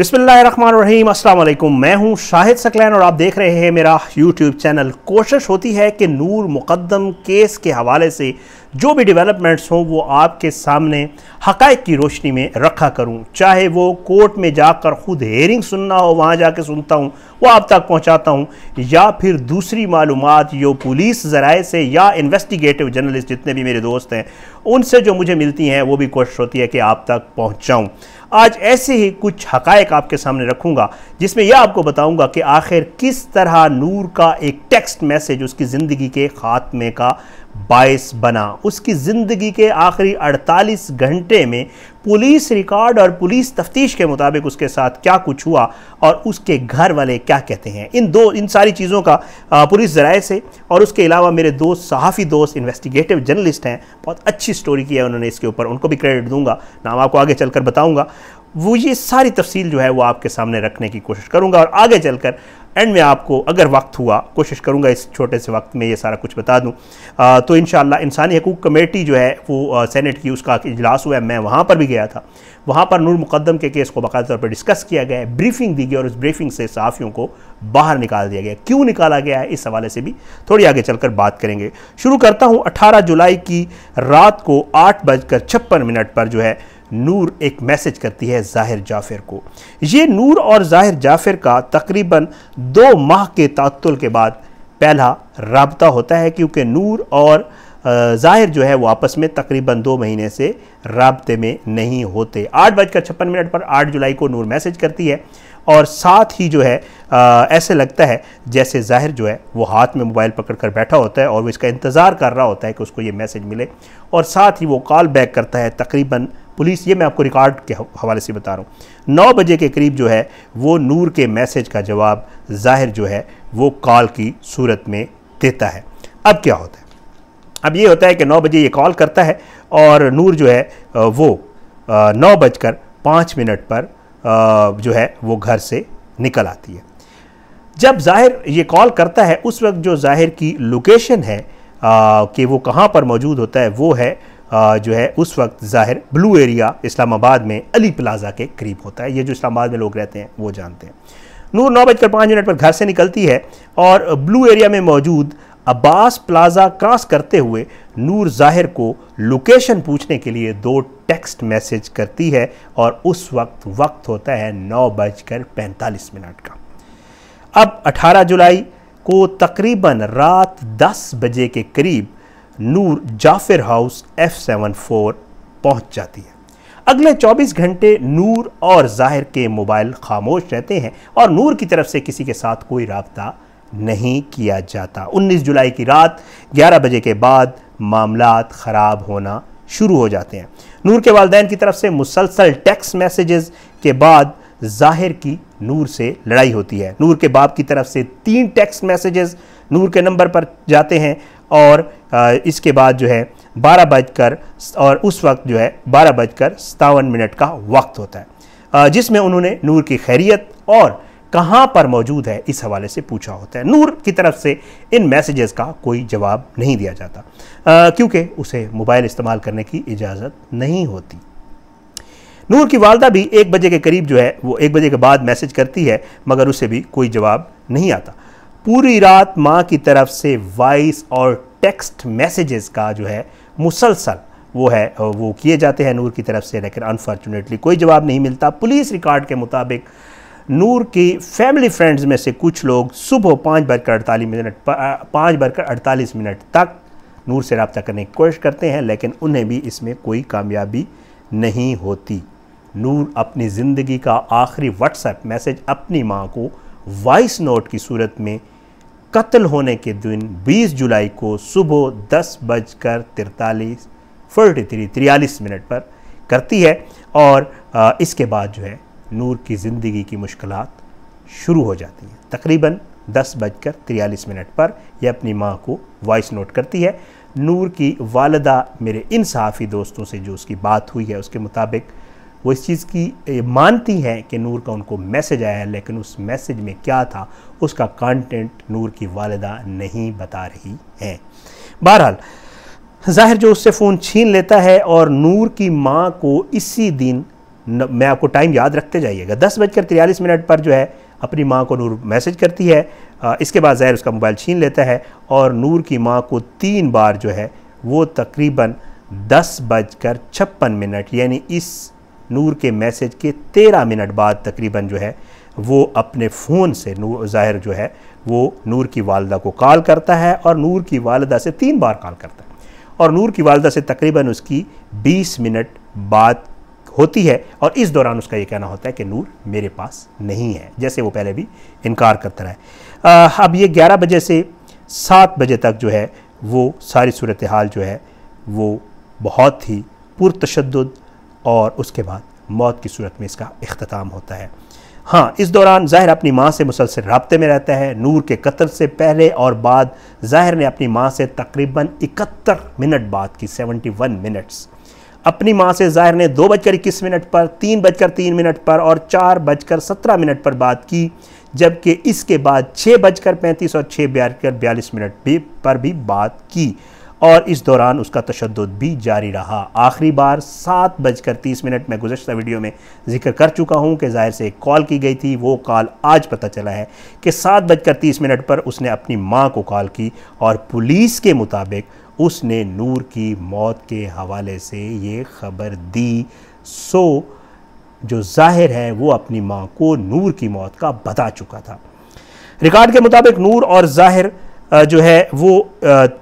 बिस्मिल्लाम अस्सलाम मैं हूं शाहिद सकलैन और आप देख रहे हैं मेरा यूट्यूब चैनल कोशिश होती है कि नूर मुकदम केस के हवाले से जो भी डेवलपमेंट्स हों वो आपके सामने हक़ की रोशनी में रखा करूँ चाहे वो कोर्ट में जाकर ख़ुद हेयरिंग सुनना हो वहाँ जाके सुनता हूँ वो आप तक पहुँचाता हूँ या फिर दूसरी मालूम जो पुलिस ज़राए से या इन्वेस्टिगेटिव जर्नलिस्ट जितने भी मेरे दोस्त हैं उनसे जो मुझे मिलती हैं वो भी कोशिश होती है कि आप तक पहुँचाऊँ आज ऐसे ही कुछ हकायक आपके सामने रखूँगा जिसमें यह आपको बताऊँगा कि आखिर किस तरह नूर का एक टेक्स्ट मैसेज उसकी ज़िंदगी के ख़ात्मे का बायस बना उसकी ज़िंदगी के आखिरी 48 घंटे में पुलिस रिकॉर्ड और पुलिस तफ्तीश के मुताबिक उसके साथ क्या कुछ हुआ और उसके घर वाले क्या कहते हैं इन दो इन सारी चीज़ों का पुलिस ज़राए से और उसके अलावा मेरे दोस्त सहाफ़ी दोस्त इन्वेस्टिगेटिव जर्नलिस्ट हैं बहुत अच्छी स्टोरी की है उन्होंने इसके ऊपर उनको भी क्रेडिट दूंगा नाम आपको आगे चल बताऊँगा वो ये सारी तफसील जो है वो आपके सामने रखने की कोशिश करूँगा और आगे चलकर एंड में आपको अगर वक्त हुआ कोशिश करूँगा इस छोटे से वक्त में ये सारा कुछ बता दूँ तो इन इंसानी हकूक कमेटी जो है वो सैनट की उसका इजलास हुआ है मैं वहाँ पर भी गया था वहाँ पर नूर मुकदम के केस को बाकायदा तौर पर डिस्कस किया गया है ब्रीफिंग दी गई और उस ब्रीफिंग से सहाफ़ियों को बाहर निकाल दिया गया क्यों निकाला गया है इस हवाले से भी थोड़ी आगे चलकर बात करेंगे शुरू करता हूँ अठारह जुलाई की रात को आठ बजकर छप्पन मिनट पर जो है नूर एक मैसेज करती है जाहिर जाफिर को ये नूर और जाहिर जाफिर का तकरीबन दो माह के तातुल के बाद पहला रबता होता है क्योंकि नूर और ज़ाहिर जो है वो आपस में तकरीबन दो महीने से रबते में नहीं होते आठ बजकर छप्पन मिनट पर आठ जुलाई को नूर मैसेज करती है और साथ ही जो है आ, ऐसे लगता है जैसे जाहिर जो है वो हाथ में मोबाइल पकड़ कर बैठा होता है और वो इसका इंतज़ार कर रहा होता है कि उसको ये मैसेज मिले और साथ ही वो कॉल बैक करता है तकरीबन पुलिस ये मैं आपको रिकॉर्ड के हवाले से बता रहा हूँ नौ बजे के करीब जो है वो नूर के मैसेज का जवाब ज़ाहिर जो है वो कॉल की सूरत में देता है अब क्या होता है अब ये होता है कि नौ बजे ये कॉल करता है और नूर जो है वो नौ बजकर पाँच मिनट पर जो है वो घर से निकल आती है जब ज़ाहिर ये कॉल करता है उस वक्त जो ज़ाहिर की लोकेशन है कि वो कहाँ पर मौजूद होता है वो है जो है उस वक्त ज़ाहिर ब्लू एरिया इस्लामाबाद में अली प्लाजा के करीब होता है ये जो इस्लामाबाद में लोग रहते हैं वो जानते हैं नूर नौ बजकर पाँच मिनट पर घर से निकलती है और ब्लू एरिया में मौजूद अब्बास प्लाजा क्रॉस करते हुए नूर जाहिर को लोकेशन पूछने के लिए दो टेक्स्ट मैसेज करती है और उस वक्त वक्त होता है नौ बजकर पैंतालीस मिनट का अब 18 जुलाई को तकरीबन रात 10 बजे के करीब Noor Jaffer house F seven four पहुँच जाती है अगले 24 घंटे नूर और जाहिर के मोबाइल खामोश रहते हैं और नूर की तरफ से किसी के साथ कोई रबता नहीं किया जाता 19 जुलाई की रात 11 बजे के बाद मामला ख़राब होना शुरू हो जाते हैं नूर के वालदेन की तरफ से मुसलसल टेक्स मैसेजेस के बाद जाहिर की नूर से लड़ाई होती है नूर के बाप की तरफ से तीन टेक्स्ट मैसेजेस नूर के नंबर पर जाते हैं और इसके बाद जो है बारह बजकर और उस वक्त जो है बारह बजकर सतावन मिनट का वक्त होता है जिसमें उन्होंने नूर की खैरियत और कहाँ पर मौजूद है इस हवाले से पूछा होता है नूर की तरफ से इन मैसेजेस का कोई जवाब नहीं दिया जाता क्योंकि उसे मोबाइल इस्तेमाल करने की इजाज़त नहीं होती नूर की वालदा भी एक बजे के करीब जो है वो एक बजे के बाद मैसेज करती है मगर उसे भी कोई जवाब नहीं आता पूरी रात माँ की तरफ से वॉइस और टेक्स्ट मैसेजेस का जो है मुसलसल वो है वो किए जाते हैं नूर की तरफ से लेकिन अनफॉर्चुनेटली कोई जवाब नहीं मिलता पुलिस रिकॉर्ड के मुताबिक नूर की फैमिली फ्रेंड्स में से कुछ लोग सुबह पाँच बजकर अड़तालीस मिनट पाँच बजकर अड़तालीस मिनट तक नूर से रबता करने की कोशिश करते हैं लेकिन उन्हें भी इसमें कोई कामयाबी नहीं होती नूर अपनी ज़िंदगी का आखिरी व्हाट्सएप मैसेज अपनी माँ को वाइस नोट की सूरत में कत्ल होने के दिन 20 जुलाई को सुबह दस बजकर तिरतालीस फोर्टी थ्री तिरयालीस मिनट पर करती है और इसके बाद जो है नूर की ज़िंदगी की मुश्किल शुरू हो जाती हैं तकरीबन दस बजकर तिरयालीस मिनट पर यह अपनी माँ को वॉइस नोट करती है नूर की वालदा मेरे इन सहाफ़ी दोस्तों से जो उसकी बात हुई है उसके मुताबिक वो इस चीज़ की मानती हैं कि नूर का उनको मैसेज आया है लेकिन उस मैसेज में क्या था उसका कंटेंट नूर की वालदा नहीं बता रही हैं बहरहाल ज़ाहिर जो उससे फ़ोन छीन लेता है और नूर की माँ को इसी दिन न, मैं आपको टाइम याद रखते जाइएगा दस बजकर तिरयालीस मिनट पर जो है अपनी माँ को नूर मैसेज करती है आ, इसके बाद ज़ाहिर उसका मोबाइल छीन लेता है और नूर की माँ को तीन बार जो है वो तकरीबन दस बजकर छप्पन मिनट यानी इस नूर के मैसेज के तेरह मिनट बाद तकरीबन जो है वो अपने फ़ोन से नूर ज़ाहिर जो है वो नूर की वालदा को कॉल करता है और नूर की वालदा से तीन बार कॉल करता है और नूर की वालदा से तकरीबन उसकी 20 मिनट बात होती है और इस दौरान उसका ये कहना होता है कि नूर मेरे पास नहीं है जैसे वो पहले भी इनकार करता रहा है अब ये 11 बजे से 7 बजे तक जो है वो सारी सूरत हाल जो है वो बहुत ही पुरतशद और उसके बाद मौत की सूरत में इसका अख्ताम होता है हाँ इस दौरान ज़ाहिर अपनी माँ से मुसलसल रबते में रहता है नूर के कत्ल से पहले और बाद ज़ाहिर ने अपनी माँ से तकरीबन इकहत्तर मिनट बाद की सेवेंटी वन मिनट्स अपनी माँ से ज़ाहिर ने दो बजकर इक्कीस मिनट पर तीन बजकर तीन मिनट पर और चार बजकर सत्रह मिनट पर बात की जबकि इसके बाद छः बजकर पैंतीस और छः बजकर बयालीस मिनट भी पर भी बात की और इस दौरान उसका तशद भी जारी रहा आखिरी बार सात बजकर तीस मिनट में गुजशत वीडियो में जिक्र कर चुका हूँ कि ज़ाहिर से एक कॉल की गई थी वो कॉल आज पता चला है कि सात बजकर तीस मिनट पर उसने अपनी माँ को कॉल की और पुलिस के मुताबिक उसने नूर की मौत के हवाले से ये खबर दी सो जो जाहिर है वो अपनी माँ को नूर की मौत का बता चुका था रिकॉर्ड के मुताबिक नूर और जाहिर जो है वो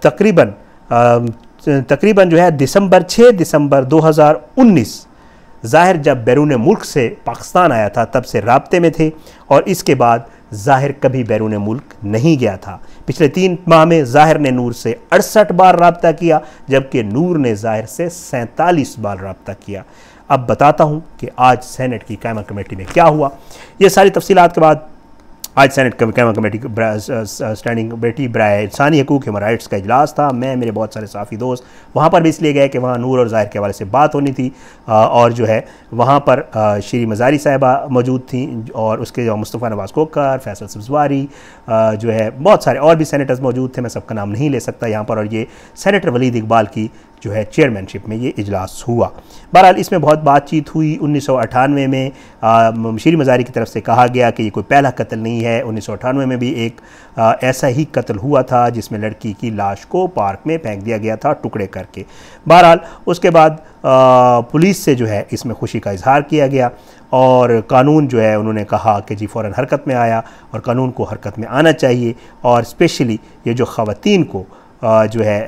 तकरीबन तकरीबन जो है दिसंबर 6 दिसंबर 2019 ज़ाहिर जब बैरून मुल्क से पाकिस्तान आया था तब से रबते में थे और इसके बाद ज़ाहिर कभी बैरून मुल्क नहीं गया था पिछले तीन माह में ज़ाहिर ने नूर से अड़सठ बार रबता किया जबकि नूर ने ज़ाहिर से सैंतालीस बार रबता किया अब बताता हूँ कि आज सेनेट की कायमा कमेटी में क्या हुआ ये सारी तफसीत के बाद आज सैनट कमेटी स्टैंडिंग बेटी ब्राय इंसानी हकूक ह्यूमन राइट्स का इजलास था मैं मेरे बहुत सारे साफ़ी दोस्त वहाँ पर भी इसलिए गए कि वहाँ नूर और ज़ाहिर के हवाले से बात होनी थी और जो है वहाँ पर श्री मज़ारी साहिबा मौजूद थी और उसके मुस्तफ़ा नवाज़ कोकर फैसल सब्जवारी जो है बहुत सारे और भी सैनिटर्स मौजूद थे मैं सबका नाम नहीं ले सकता यहाँ पर और ये सैनिटर वलीद इकबाल की जो है चेयरमैनशिप में ये इजलास हुआ बहरहाल इसमें बहुत बातचीत हुई उन्नीस में श्री मजारी की तरफ से कहा गया कि ये कोई पहला कत्ल नहीं है उन्नीस में भी एक आ, ऐसा ही कत्ल हुआ था जिसमें लड़की की लाश को पार्क में फेंक दिया गया था टुकड़े करके बहरहाल उसके बाद पुलिस से जो है इसमें खुशी का इजहार किया गया और कानून जो है उन्होंने कहा कि जी फ़ौर हरकत में आया और कानून को हरकत में आना चाहिए और स्पेशली ये जो ख़वान को जो है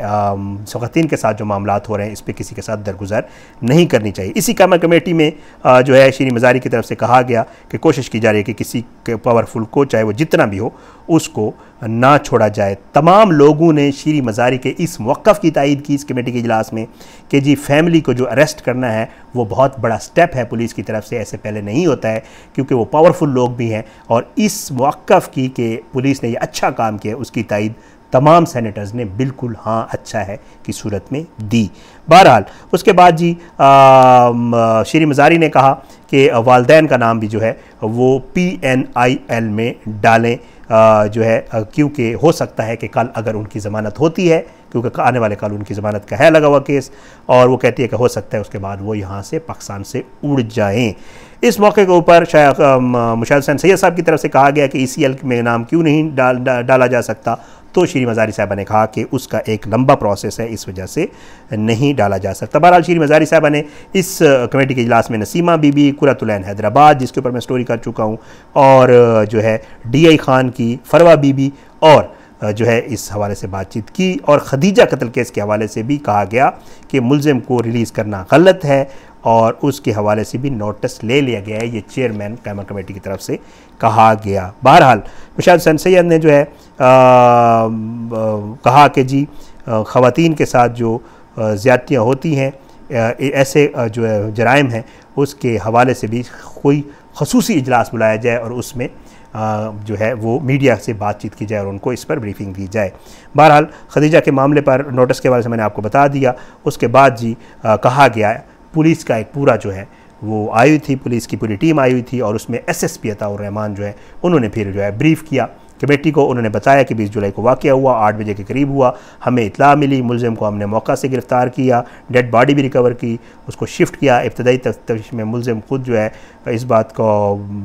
सखातीन के साथ जो मामला हो रहे हैं इस पर किसी के साथ दरगुजर नहीं करनी चाहिए इसी कम कमेटी में जो है श्री मजारी की तरफ से कहा गया कि कोशिश की जा रही है कि किसी के पावरफुल को चाहे वो जितना भी हो उसको ना छोड़ा जाए तमाम लोगों ने श्री मजारी के इस मौक़ की तइद की इस कमेटी के इजलास में कि जी फैमिली को जो अरेस्ट करना है वो बहुत बड़ा स्टेप है पुलिस की तरफ से ऐसे पहले नहीं होता है क्योंकि वो पावरफुल लोग भी हैं और इस मौक़ की कि पुलिस ने यह अच्छा काम किया उसकी तइद तमाम सेनेटर्स ने बिल्कुल हाँ अच्छा है की सूरत में दी बहरहाल उसके बाद जी श्री मजारी ने कहा कि वालदेन का नाम भी जो है वो पी एन आई एल में डालें जो है क्योंकि हो सकता है कि कल अगर उनकी ज़मानत होती है क्योंकि आने वाले कल उनकी ज़मानत का है लगा हुआ केस और वो कहती है कि हो सकता है उसके बाद वो यहाँ से पाकिस्तान से उड़ जाएँ इस मौके के ऊपर शायद मुशाद हुसैन सैद साहब की तरफ से कहा गया कि ई सी एल में नाम क्यों नहीं डाल डा, डाला जा सकता तो श्री मज़ारी साहबा ने कहा कि उसका एक लंबा प्रोसेस है इस वजह से नहीं डाला जा सकता बहरहाल श्री मज़ारी साहबा ने इस कमेटी के इजलास में नसीमा बीबी कुरतुलैन हैदराबाद जिसके ऊपर मैं स्टोरी कर चुका हूँ और जो है डी आई खान की फरवा बीबी और जो है इस हवाले से बातचीत की और खदीजा कत्ल केस के हवाले से भी कहा गया कि मुलजिम को रिलीज़ करना गलत है और उसके हवाले से भी नोटिस ले लिया गया है ये चेयरमैन कैमर कमेटी की तरफ से कहा गया बहरहाल मुशाद सन सैद ने जो है आ, आ, कहा कि जी ख़वान के साथ जो ज़्यादतियाँ होती हैं ऐसे जो है जराइम हैं उसके हवाले से भी कोई खसूसी इजलास बुलाया जाए और उसमें जो है वो मीडिया से बातचीत की जाए और उनको इस पर ब्रीफिंग दी जाए बहरहाल खदीजा के मामले पर नोटिस के हवाले से मैंने आपको बता दिया उसके बाद जी कहा गया है पुलिस का एक पूरा जो है वो आई हुई थी पुलिस की पूरी टीम आई हुई थी और उसमें S S P Ataur Rahman जो है उन्होंने फिर जो है ब्रीफ किया कमेटी को उन्होंने बताया कि बीस जुलाई को वाक़ हुआ आठ बजे के करीब हुआ हमें इतला मिली मुलम को हमने मौका से गिरफ़्तार किया डेड बॉडी भी रिकवर की उसको शिफ्ट किया इब्तदाई तफ्तीश में मुलिम खुद जो है इस बात को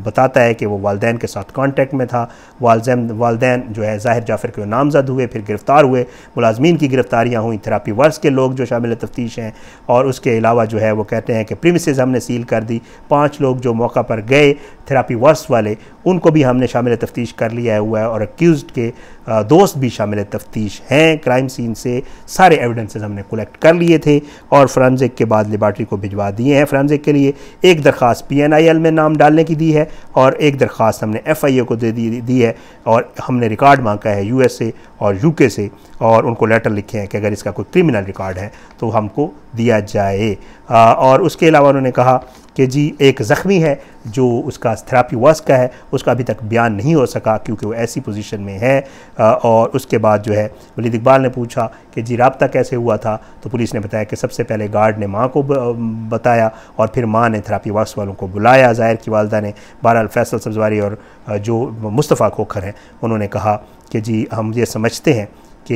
बताता है कि वो वालदे के साथ कॉन्टेक्ट में था वालजम वालदे जो है जाहिर जाफिर के नामजद हुए फिर गिरफ़्तार हुए मुलाजमीन की गिरफ़्तारियाँ हुई थेरापी वर्स के लोग जो शामिल तफ्तीश हैं और उसके अलावा जो है वो कहते हैं कि प्रीमिसज हमने सील कर दी पाँच लोग जो मौका पर गए थेरापी वर्स वाले उनको भी हमने शामिल तफ्तीश कर लिया हुआ है और अक्यूज के दोस्त भी शामिल तफ्तीश हैं क्राइम सीन से सारे एविडेंसेस हमने कलेक्ट कर लिए थे और फ्रांजिक के बाद लेबार्ट्री को भिजवा दिए हैं फ्रांजिक के लिए एक दरख्वास्त पी एन आई एल में नाम डालने की दी है और एक दरख्वास्त हमने एफ आई ए को दे दी, दी है और हमने रिकॉर्ड मांगा है यू एस ए और यू के से और उनको लेटर लिखे हैं कि अगर इसका कोई क्रिमिनल रिकॉर्ड है तो हमको दिया जाए आ, और उसके अलावा उन्होंने कहा कि जी एक ज़ख्मी है जो उसका थेरापी वर्स का है उसका अभी तक बयान नहीं हो सका क्योंकि वो ऐसी पोजीशन में है और उसके बाद जो है वलीद इकबाल ने पूछा कि जी रबता कैसे हुआ था तो पुलिस ने बताया कि सबसे पहले गार्ड ने माँ को बताया और फिर माँ ने थेरापी वर्क्स वालों को बुलाया ज़ाहिर की वालदा ने बहरहाल फैसल सब्जवारी और जो मुस्तफ़ा खोखर हैं उन्होंने कहा कि जी हम ये समझते हैं कि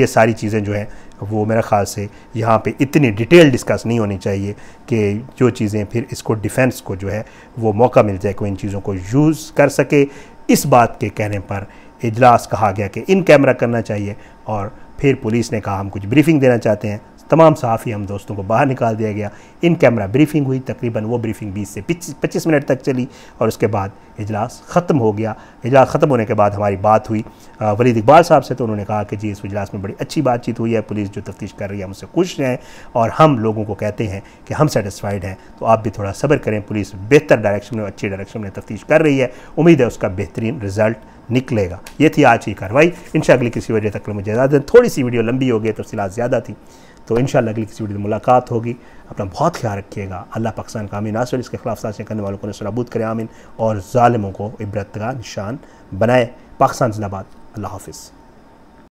ये सारी चीज़ें जो हैं वो मेरा ख़्याल से यहाँ पे इतनी डिटेल डिस्कस नहीं होनी चाहिए कि जो चीज़ें फिर इसको डिफेंस को जो है वो मौका मिल जाए कोई इन चीज़ों को यूज़ कर सके इस बात के कहने पर इजलास कहा गया कि इन कैमरा करना चाहिए और फिर पुलिस ने कहा हम कुछ ब्रीफिंग देना चाहते हैं तमाम सहाफ़ी हम दोस्तों को बाहर निकाल दिया गया इन कैमरा ब्रीफिंग हुई तकरीबन वो ब्रीफिंग 20 से 25 मिनट तक चली और उसके बाद इजलास ख़त्म हो गया इजलास ख़त्म होने के बाद हमारी बात हुई वलीद इकबाल साहब से तो उन्होंने कहा कि जी इस इजलास में बड़ी अच्छी बातचीत हुई है पुलिस जो तफ्तीश कर रही है हमसे खुश हैं और हम लोगों को कहते हैं कि हम सेटिसफाइड हैं तो आप भी थोड़ा सब्र करें पुलिस बेहतर डायरेक्शन में अच्छी डायरेक्शन में तफ्तीश कर रही है उम्मीद है उसका बेहतरीन रिज़ल्ट निकलेगा ये थी आज की कार्रवाई इन अगली किसी वजह तक मुझे दें थोड़ी सी वीडियो लंबी हो गई तफसीत तो ज़्यादा थी तो इन अगली किसी वीडियो में मुलाकात होगी अपना बहुत ख्याल रखिएगा अल्लाह पाकिस्तान का अमीन आसर इसके खिलाफ साजिश करने वालों को नसराबूद करें आमीन और ालमों को इबरत का निशान बनाए पाकिस्तान जिंदाबाद अल्लाह हाफिज़